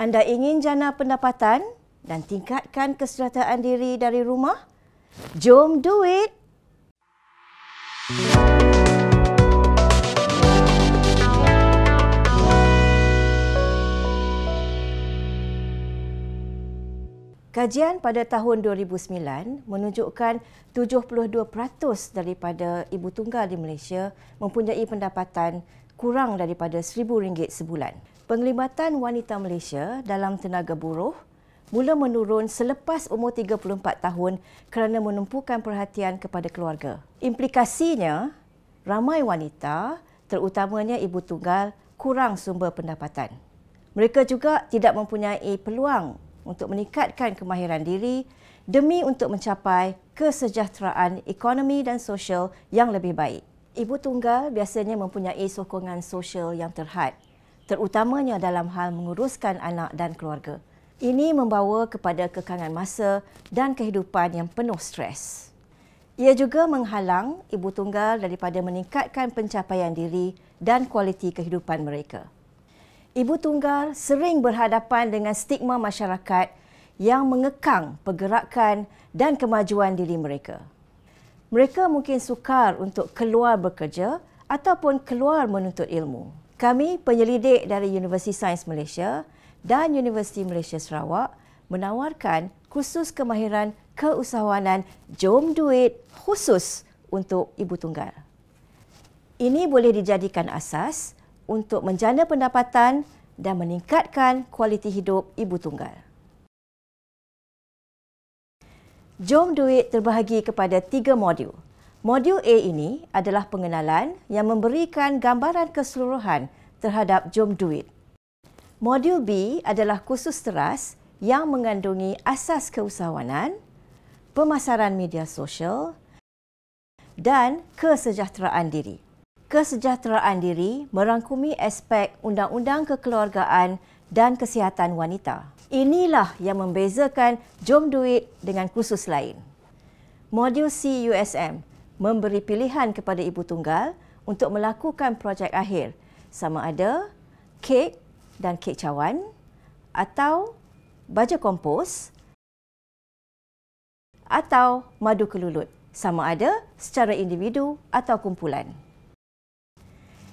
Anda ingin jana pendapatan dan tingkatkan kesejahteraan diri dari rumah? Jom do it! Kajian pada tahun 2009 menunjukkan 72% daripada ibu tunggal di Malaysia mempunyai pendapatan kurang daripada RM1,000 sebulan penglibatan wanita Malaysia dalam tenaga buruh mula menurun selepas umur 34 tahun kerana menumpukan perhatian kepada keluarga. Implikasinya, ramai wanita, terutamanya ibu tunggal, kurang sumber pendapatan. Mereka juga tidak mempunyai peluang untuk meningkatkan kemahiran diri demi untuk mencapai kesejahteraan ekonomi dan sosial yang lebih baik. Ibu tunggal biasanya mempunyai sokongan sosial yang terhad terutamanya dalam hal menguruskan anak dan keluarga. Ini membawa kepada kekangan masa dan kehidupan yang penuh stres. Ia juga menghalang ibu tunggal daripada meningkatkan pencapaian diri dan kualiti kehidupan mereka. Ibu tunggal sering berhadapan dengan stigma masyarakat yang mengekang pergerakan dan kemajuan diri mereka. Mereka mungkin sukar untuk keluar bekerja ataupun keluar menuntut ilmu. Kami penyelidik dari Universiti Sains Malaysia dan Universiti Malaysia Sarawak menawarkan kursus kemahiran keusahawanan Jom Duit khusus untuk ibu tunggal. Ini boleh dijadikan asas untuk menjana pendapatan dan meningkatkan kualiti hidup ibu tunggal. Jom Duit terbahagi kepada tiga modul. Modul A ini adalah pengenalan yang memberikan gambaran keseluruhan terhadap jom duit. Modul B adalah khusus teras yang mengandungi asas keusahawanan, pemasaran media sosial dan kesejahteraan diri. Kesejahteraan diri merangkumi aspek undang-undang kekeluargaan dan kesihatan wanita. Inilah yang membezakan jom duit dengan khusus lain. Modul C USM memberi pilihan kepada ibu tunggal untuk melakukan projek akhir sama ada kek dan kek cawan atau baja kompos atau madu kelulut sama ada secara individu atau kumpulan.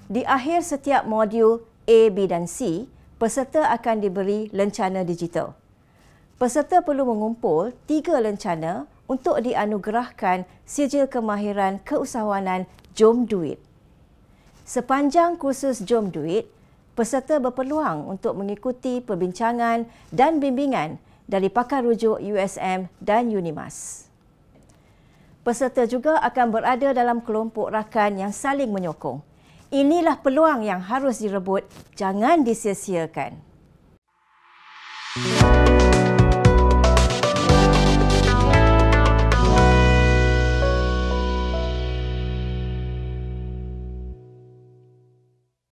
Di akhir setiap modul A, B dan C, peserta akan diberi lencana digital. Peserta perlu mengumpul tiga lencana untuk dianugerahkan sijil kemahiran keusahawanan Jom Duit. Sepanjang kursus Jom Duit, peserta berpeluang untuk mengikuti perbincangan dan bimbingan dari pakar rujuk USM dan Unimas. Peserta juga akan berada dalam kelompok rakan yang saling menyokong. Inilah peluang yang harus direbut, jangan disia-siakan.